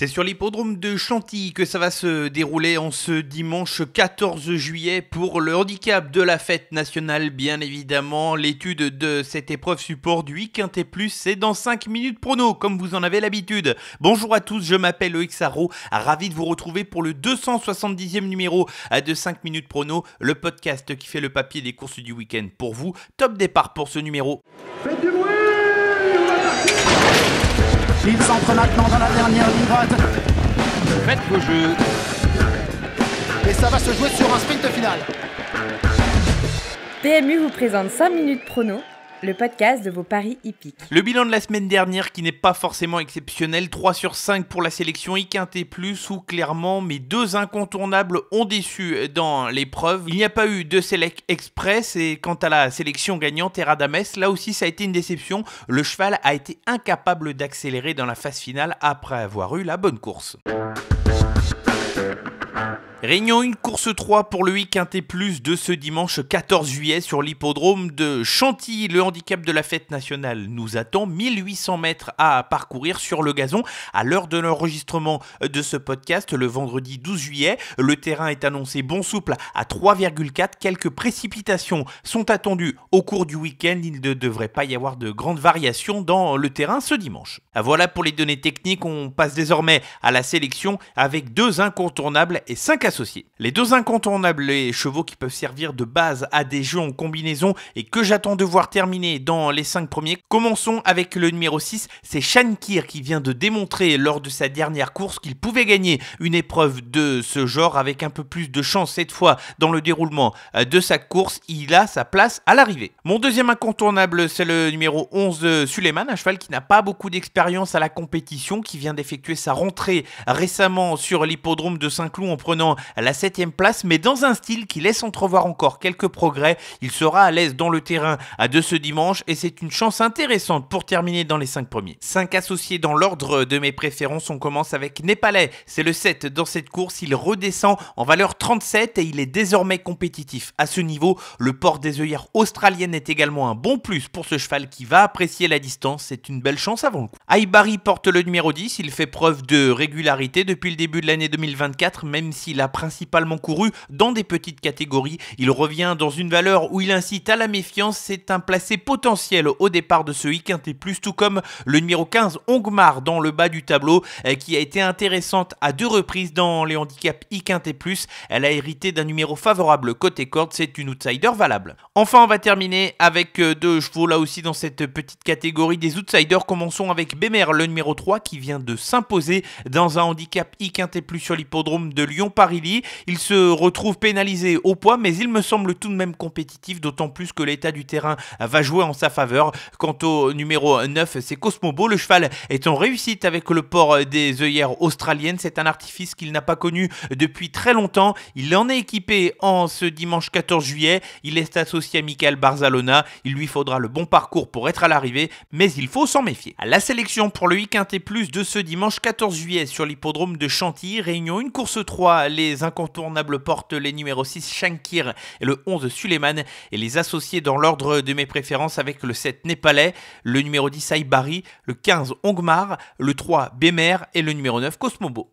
C'est sur l'hippodrome de Chantilly que ça va se dérouler en ce dimanche 14 juillet pour le handicap de la fête nationale, bien évidemment. L'étude de cette épreuve support du week plus, c'est dans 5 minutes prono, comme vous en avez l'habitude. Bonjour à tous, je m'appelle Loïc ravi de vous retrouver pour le 270e numéro de 5 minutes prono, le podcast qui fait le papier des courses du week-end pour vous. Top départ pour ce numéro. Faites ils s'entre maintenant dans la dernière ligne droite. Faites vos jeux. Et ça va se jouer sur un sprint final. PMU vous présente 5 minutes prono le podcast de vos paris hippiques. Le bilan de la semaine dernière qui n'est pas forcément exceptionnel, 3 sur 5 pour la sélection iQuinté Plus où clairement mes deux incontournables ont déçu dans l'épreuve. Il n'y a pas eu de Select Express et quant à la sélection gagnante Eradames, là aussi ça a été une déception. Le cheval a été incapable d'accélérer dans la phase finale après avoir eu la bonne course. Réunion une course 3 pour le 8 et Plus de ce dimanche 14 juillet sur l'hippodrome de Chantilly. Le handicap de la fête nationale nous attend. 1800 mètres à parcourir sur le gazon à l'heure de l'enregistrement de ce podcast le vendredi 12 juillet. Le terrain est annoncé bon souple à 3,4. Quelques précipitations sont attendues au cours du week-end. Il ne devrait pas y avoir de grandes variations dans le terrain ce dimanche. Voilà pour les données techniques. On passe désormais à la sélection avec deux incontournables et cinq les deux incontournables, les chevaux qui peuvent servir de base à des jeux en combinaison et que j'attends de voir terminer dans les cinq premiers. Commençons avec le numéro 6, c'est Shankir qui vient de démontrer lors de sa dernière course qu'il pouvait gagner une épreuve de ce genre avec un peu plus de chance cette fois dans le déroulement euh, de sa course. Il a sa place à l'arrivée. Mon deuxième incontournable, c'est le numéro 11 euh, Suleyman, un cheval qui n'a pas beaucoup d'expérience à la compétition, qui vient d'effectuer sa rentrée récemment sur l'hippodrome de Saint-Cloud en prenant à la 7 place, mais dans un style qui laisse entrevoir encore quelques progrès. Il sera à l'aise dans le terrain à deux ce dimanche et c'est une chance intéressante pour terminer dans les 5 premiers. 5 associés dans l'ordre de mes préférences, on commence avec Népalais. C'est le 7 dans cette course, il redescend en valeur 37 et il est désormais compétitif. À ce niveau, le port des œillères australiennes est également un bon plus pour ce cheval qui va apprécier la distance, c'est une belle chance avant le coup. Aibari porte le numéro 10, il fait preuve de régularité depuis le début de l'année 2024, même si la principalement couru dans des petites catégories. Il revient dans une valeur où il incite à la méfiance. C'est un placé potentiel au départ de ce IQT+, tout comme le numéro 15, Ongmar, dans le bas du tableau, euh, qui a été intéressante à deux reprises dans les handicaps IQT. Elle a hérité d'un numéro favorable côté corde. C'est une outsider valable. Enfin, on va terminer avec euh, deux chevaux là aussi dans cette petite catégorie des outsiders. Commençons avec Bémer, le numéro 3, qui vient de s'imposer dans un handicap IQT+, sur l'hippodrome de Lyon-Paris il se retrouve pénalisé au poids, mais il me semble tout de même compétitif, d'autant plus que l'état du terrain va jouer en sa faveur. Quant au numéro 9, c'est Cosmobo. Le cheval est en réussite avec le port des œillères australiennes. C'est un artifice qu'il n'a pas connu depuis très longtemps. Il en est équipé en ce dimanche 14 juillet. Il est associé à Michael Barzalona. Il lui faudra le bon parcours pour être à l'arrivée, mais il faut s'en méfier. la sélection pour le week plus de ce dimanche 14 juillet sur l'hippodrome de Chantilly, réunion une course 3, les incontournables portent les numéros 6 Shankir et le 11 Suleiman et les associer dans l'ordre de mes préférences avec le 7 Népalais, le numéro 10 Aibari, le 15 Ongmar, le 3 Bemer et le numéro 9 Cosmobo.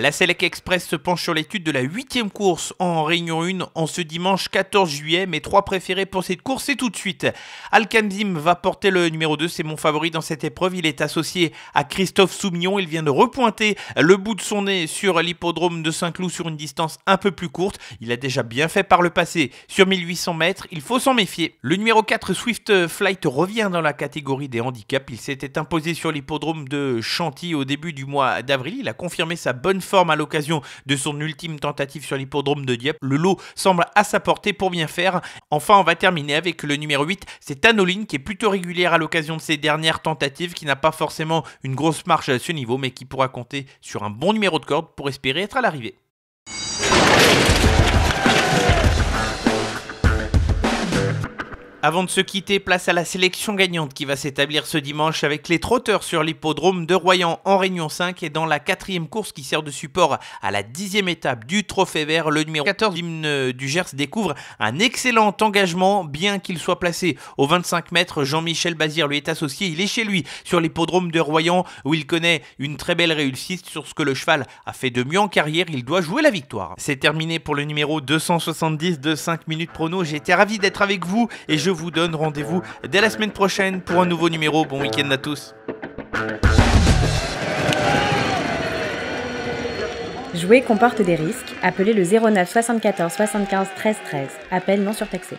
La Selec Express se penche sur l'étude de la huitième course en Réunion 1 en ce dimanche 14 juillet. Mes trois préférés pour cette course, c'est tout de suite. Al-Kanzim va porter le numéro 2, c'est mon favori dans cette épreuve. Il est associé à Christophe Soumillon. Il vient de repointer le bout de son nez sur l'hippodrome de Saint-Cloud sur une distance un peu plus courte. Il a déjà bien fait par le passé sur 1800 mètres. Il faut s'en méfier. Le numéro 4, Swift Flight, revient dans la catégorie des handicaps. Il s'était imposé sur l'hippodrome de Chantilly au début du mois d'avril. Il a confirmé sa bonne forme à l'occasion de son ultime tentative sur l'hippodrome de Dieppe. Le lot semble à sa portée pour bien faire. Enfin, on va terminer avec le numéro 8, c'est Anoline qui est plutôt régulière à l'occasion de ses dernières tentatives, qui n'a pas forcément une grosse marche à ce niveau, mais qui pourra compter sur un bon numéro de corde pour espérer être à l'arrivée. Avant de se quitter, place à la sélection gagnante qui va s'établir ce dimanche avec les trotteurs sur l'hippodrome de Royan en Réunion 5 et dans la quatrième course qui sert de support à la dixième étape du Trophée Vert, le numéro 14 du Gers découvre un excellent engagement, bien qu'il soit placé au 25 mètres. Jean-Michel Bazir lui est associé, il est chez lui sur l'hippodrome de Royan où il connaît une très belle réussite sur ce que le cheval a fait de mieux en carrière, il doit jouer la victoire. C'est terminé pour le numéro 270 de 5 minutes prono, j'étais ravi d'être avec vous et je vous vous donne rendez-vous dès la semaine prochaine pour un nouveau numéro. Bon week-end à tous. Jouer comporte des risques. Appelez le 09 74 75 13 13. Appel non surtaxé.